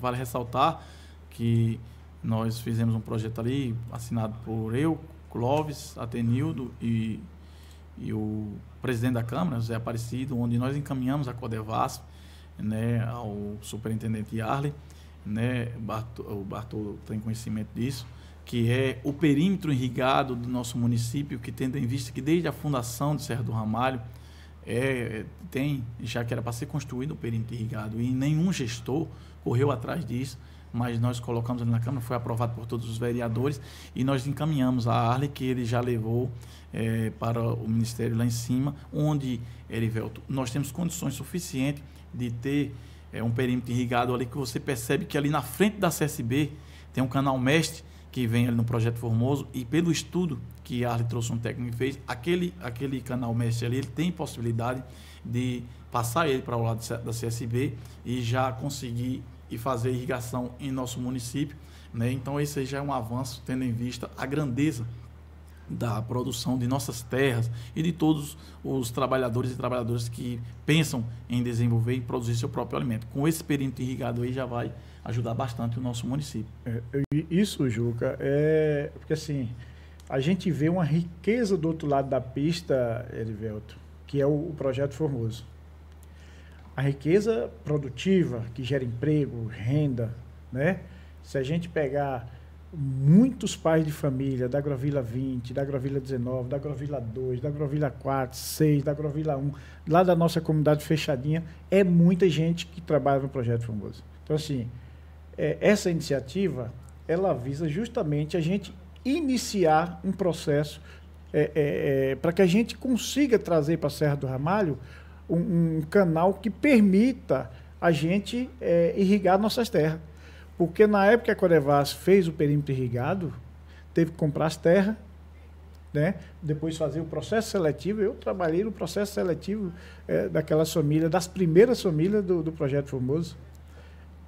Vale ressaltar que nós fizemos um projeto ali assinado por eu, Clóvis, Atenildo e, e o presidente da Câmara, José Aparecido, onde nós encaminhamos a Codevasp, né, ao superintendente Arley, né, o Bartol tem conhecimento disso, que é o perímetro irrigado do nosso município, que tendo em vista que desde a fundação de Serra do Ramalho, é, é, tem, já que era para ser construído o perímetro irrigado e nenhum gestor correu atrás disso, mas nós colocamos ali na Câmara, foi aprovado por todos os vereadores e nós encaminhamos a Arle, que ele já levou é, para o Ministério lá em cima, onde, Erivelto, nós temos condições suficientes de ter é, um perímetro irrigado ali que você percebe que ali na frente da CSB tem um canal mestre que vem ali no Projeto Formoso e pelo estudo que a Arle trouxe um técnico e fez, aquele, aquele canal mestre ali, ele tem possibilidade de passar ele para o lado da CSB e já conseguir e fazer irrigação em nosso município. Né? Então, esse já é um avanço, tendo em vista a grandeza da produção de nossas terras e de todos os trabalhadores e trabalhadoras que pensam em desenvolver e produzir seu próprio alimento. Com esse perímetro irrigado aí já vai ajudar bastante o nosso município. É, isso, Juca, é porque assim a gente vê uma riqueza do outro lado da pista, Erivelto, que é o, o projeto Formoso. A riqueza produtiva que gera emprego, renda, né? Se a gente pegar muitos pais de família da Agrovila 20, da Agrovila 19, da Agrovila 2, da Agrovila 4, 6, da Agrovila 1, lá da nossa comunidade fechadinha, é muita gente que trabalha no Projeto Famoso. Então, assim, é, essa iniciativa, ela visa justamente a gente iniciar um processo é, é, é, para que a gente consiga trazer para a Serra do Ramalho um, um canal que permita a gente é, irrigar nossas terras. Porque na época que a Corevas fez o perímetro irrigado, teve que comprar as terras, né? depois fazer o processo seletivo. Eu trabalhei no processo seletivo é, daquelas das primeiras famílias do, do Projeto Formoso.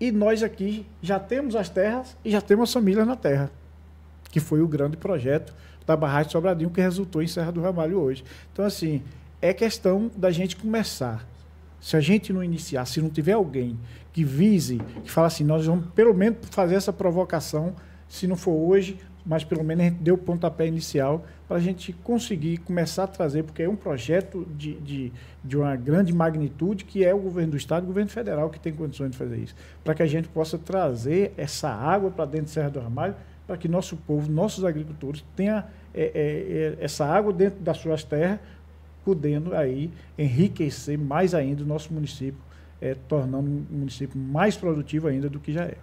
E nós aqui já temos as terras e já temos a família na terra, que foi o grande projeto da barragem Sobradinho que resultou em Serra do Ramalho hoje. Então, assim, é questão da gente começar. Se a gente não iniciar, se não tiver alguém que vise, que fala assim, nós vamos pelo menos fazer essa provocação, se não for hoje, mas pelo menos a gente deu o pontapé inicial para a gente conseguir começar a trazer, porque é um projeto de, de, de uma grande magnitude que é o governo do Estado e o governo federal que tem condições de fazer isso, para que a gente possa trazer essa água para dentro de Serra do Armário, para que nosso povo, nossos agricultores, tenha é, é, essa água dentro das suas terras podendo aí enriquecer mais ainda o nosso município, é, tornando o município mais produtivo ainda do que já é.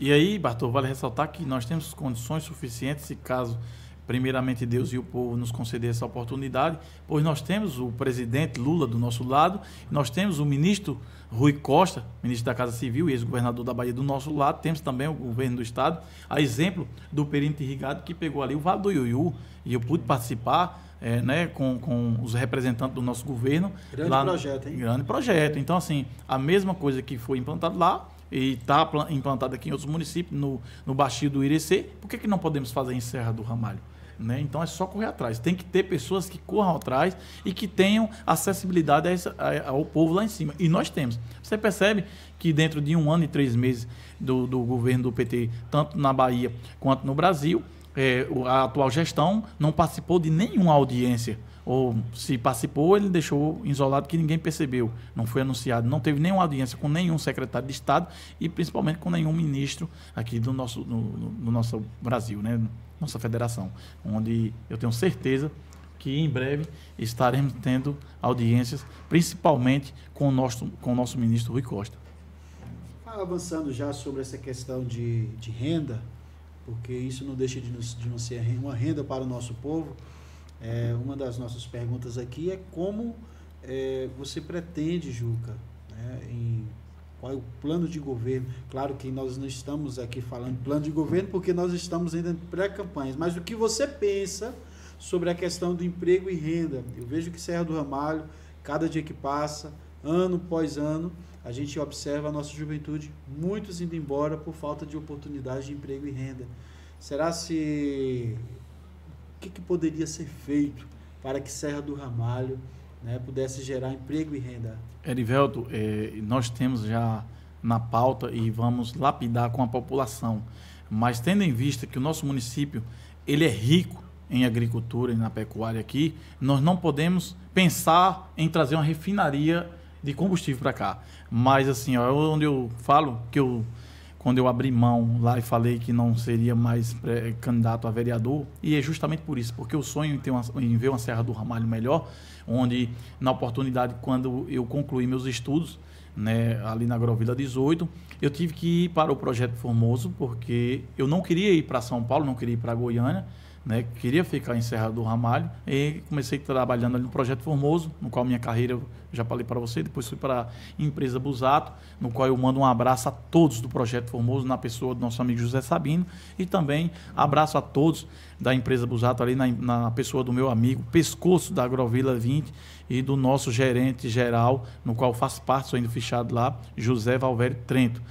E aí, Bartô, vale ressaltar que nós temos condições suficientes, se caso primeiramente Deus e o povo nos conceder essa oportunidade, pois nós temos o presidente Lula do nosso lado, nós temos o ministro Rui Costa, ministro da Casa Civil e ex-governador da Bahia do nosso lado, temos também o governo do estado, a exemplo do perito irrigado que pegou ali o Vale do Iuiú, e eu pude participar, é, né, com, com os representantes do nosso governo. Grande lá, projeto, hein? Grande projeto. Então, assim, a mesma coisa que foi implantada lá e está implantada aqui em outros municípios, no, no Baixio do Irecê, por que, que não podemos fazer em Serra do Ramalho? Né? Então é só correr atrás. Tem que ter pessoas que corram atrás e que tenham acessibilidade a a, ao povo lá em cima. E nós temos. Você percebe que dentro de um ano e três meses do, do governo do PT, tanto na Bahia quanto no Brasil, é, a atual gestão não participou de nenhuma audiência. Ou se participou, ele deixou isolado que ninguém percebeu. Não foi anunciado. Não teve nenhuma audiência com nenhum secretário de Estado e principalmente com nenhum ministro aqui do nosso, do, nosso Brasil, né? nossa federação. Onde eu tenho certeza que em breve estaremos tendo audiências, principalmente com o nosso, com o nosso ministro Rui Costa. Avançando já sobre essa questão de, de renda, porque isso não deixa de, de não ser uma renda para o nosso povo. É, uma das nossas perguntas aqui é como é, você pretende, Juca, né, em, qual é o plano de governo? Claro que nós não estamos aqui falando plano de governo porque nós estamos ainda em pré-campanhas, mas o que você pensa sobre a questão do emprego e renda? Eu vejo que Serra do Ramalho, cada dia que passa, ano após ano, a gente observa a nossa juventude, muitos indo embora por falta de oportunidade de emprego e renda. Será se. O que, que poderia ser feito para que Serra do Ramalho né, pudesse gerar emprego e renda? Erivelto, é, nós temos já na pauta e vamos lapidar com a população. Mas tendo em vista que o nosso município ele é rico em agricultura e na pecuária aqui, nós não podemos pensar em trazer uma refinaria de combustível para cá. Mas assim, ó, onde eu falo que eu quando eu abri mão lá e falei que não seria mais é, candidato a vereador, e é justamente por isso, porque o sonho em, uma, em ver uma Serra do Ramalho melhor, onde na oportunidade quando eu concluí meus estudos, né, ali na Agrovila 18, eu tive que ir para o projeto Formoso, porque eu não queria ir para São Paulo, não queria ir para Goiânia, né? Queria ficar em Serra do Ramalho e comecei trabalhando ali no Projeto Formoso, no qual minha carreira eu já falei para você, depois fui para a empresa Busato, no qual eu mando um abraço a todos do Projeto Formoso, na pessoa do nosso amigo José Sabino, e também abraço a todos da empresa Busato, ali na, na pessoa do meu amigo, pescoço da Agrovila 20 e do nosso gerente geral, no qual faço parte, sou ainda fichado lá, José Valvério Trento.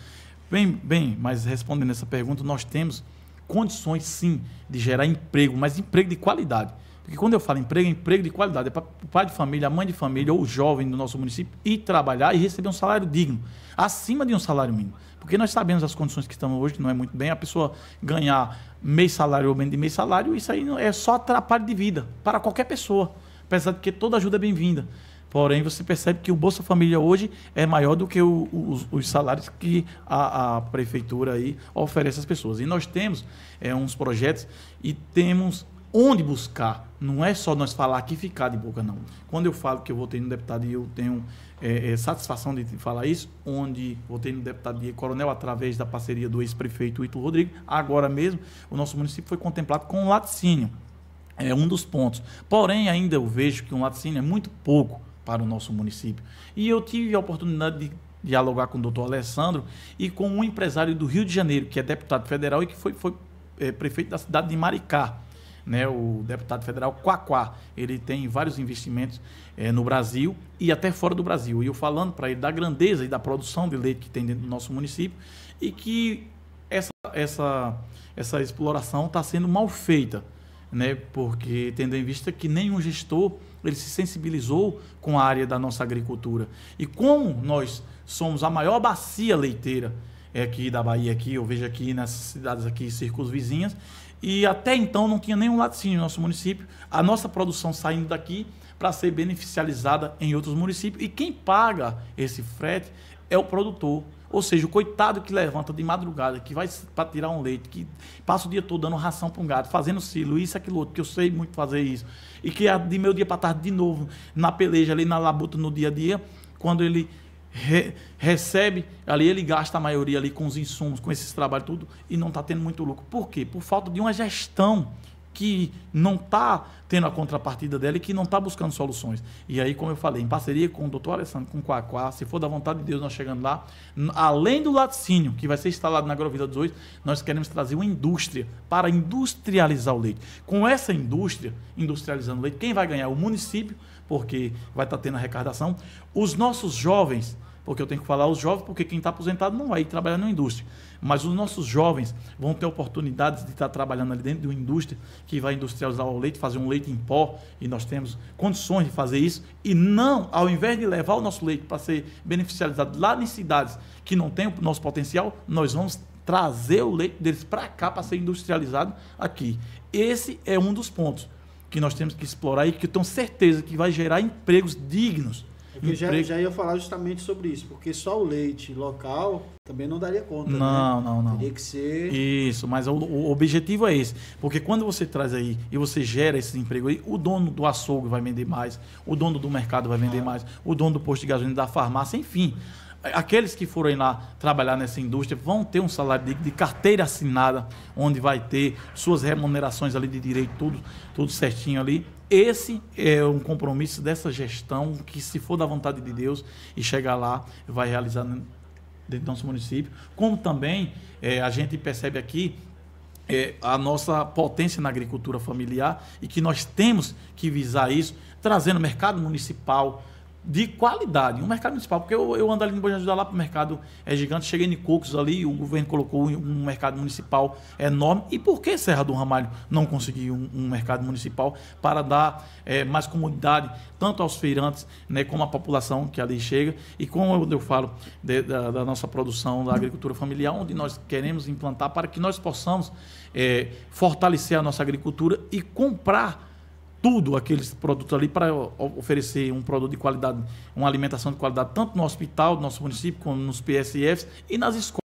Bem, bem, mas respondendo essa pergunta, nós temos condições, sim, de gerar emprego, mas emprego de qualidade. Porque quando eu falo emprego, é emprego de qualidade. É para o pai de família, a mãe de família ou o jovem do nosso município ir trabalhar e receber um salário digno, acima de um salário mínimo. Porque nós sabemos as condições que estamos hoje, não é muito bem. A pessoa ganhar meio salário ou menos de meio salário, isso aí é só atrapalho de vida para qualquer pessoa. Apesar de que toda ajuda é bem-vinda. Porém, você percebe que o Bolsa Família hoje é maior do que o, os, os, salários que a, a, prefeitura aí oferece às pessoas. E nós temos é, uns projetos e temos onde buscar. Não é só nós falar aqui e ficar de boca, não. Quando eu falo que eu votei no deputado e eu tenho é, é, satisfação de falar isso, onde votei no deputado de Coronel através da parceria do ex-prefeito ito Rodrigo, agora mesmo o nosso município foi contemplado com um laticínio. É um dos pontos. Porém, ainda eu vejo que um laticínio é muito pouco para o nosso município. E eu tive a oportunidade de dialogar com o doutor Alessandro e com um empresário do Rio de Janeiro, que é deputado federal e que foi, foi é, prefeito da cidade de Maricá. Né, o deputado federal Quaquá, ele tem vários investimentos é, no Brasil e até fora do Brasil. E eu falando para ele da grandeza e da produção de leite que tem dentro do nosso município e que essa, essa, essa exploração está sendo mal feita né? porque tendo em vista que nenhum gestor ele se sensibilizou com a área da nossa agricultura. E como nós somos a maior bacia leiteira é aqui da Bahia, aqui, eu vejo aqui nas cidades aqui, círculos vizinhas, e até então não tinha nenhum laticínio no nosso município. A nossa produção saindo daqui para ser beneficializada em outros municípios. E quem paga esse frete é o produtor. Ou seja, o coitado que levanta de madrugada, que vai para tirar um leite, que passa o dia todo dando ração para um gado, fazendo silo, isso, aquilo outro, que eu sei muito fazer isso. E que é de meio dia para tarde, de novo, na peleja ali, na labuta, no dia a dia, quando ele re, recebe, ali ele gasta a maioria ali com os insumos, com esses trabalhos tudo, e não está tendo muito lucro. Por quê? Por falta de uma gestão que não está tendo a contrapartida dela e que não está buscando soluções. E aí, como eu falei, em parceria com o doutor Alessandro, com o Quaquá, se for da vontade de Deus nós chegando lá, além do laticínio que vai ser instalado na Agrovida 18, nós queremos trazer uma indústria para industrializar o leite. Com essa indústria, industrializando o leite, quem vai ganhar? O município, porque vai estar tá tendo arrecadação. Os nossos jovens porque eu tenho que falar os jovens, porque quem está aposentado não vai ir trabalhar na indústria. Mas os nossos jovens vão ter oportunidades de estar tá trabalhando ali dentro de uma indústria que vai industrializar o leite, fazer um leite em pó, e nós temos condições de fazer isso. E não, ao invés de levar o nosso leite para ser beneficializado lá em cidades que não têm o nosso potencial, nós vamos trazer o leite deles para cá para ser industrializado aqui. Esse é um dos pontos que nós temos que explorar e que eu tenho certeza que vai gerar empregos dignos eu já, já, ia falar justamente sobre isso, porque só o leite local também não daria conta. Né? Não, né? não, não. Teria que ser. Isso, mas o, o, objetivo é esse. Porque quando você traz aí e você gera esse emprego aí, o dono do açougue vai vender mais, o dono do mercado vai vender ah. mais, o dono do posto de gasolina, da farmácia, enfim aqueles que forem lá trabalhar nessa indústria vão ter um salário de, de, carteira assinada, onde vai ter suas remunerações ali de direito, tudo, tudo certinho ali. Esse é um compromisso dessa gestão que, se for da vontade de Deus e chegar lá, vai realizar dentro do nosso município. Como também é, a gente percebe aqui é, a nossa potência na agricultura familiar e que nós temos que visar isso, trazendo mercado municipal, de qualidade, um mercado municipal, porque eu, eu ando ali no Bom Jesus lá para o mercado é gigante, cheguei em Cocos ali, o governo colocou um mercado municipal enorme. E por que Serra do Ramalho não conseguiu um, um mercado municipal para dar é, mais comodidade tanto aos feirantes, né, como à população que ali chega? E como eu, eu falo de, da, da, nossa produção da agricultura familiar, onde nós queremos implantar para que nós possamos é, fortalecer a nossa agricultura e comprar tudo aqueles produtos ali para oferecer um produto de qualidade, uma alimentação de qualidade, tanto no hospital do nosso município, como nos PSFs e nas escolas.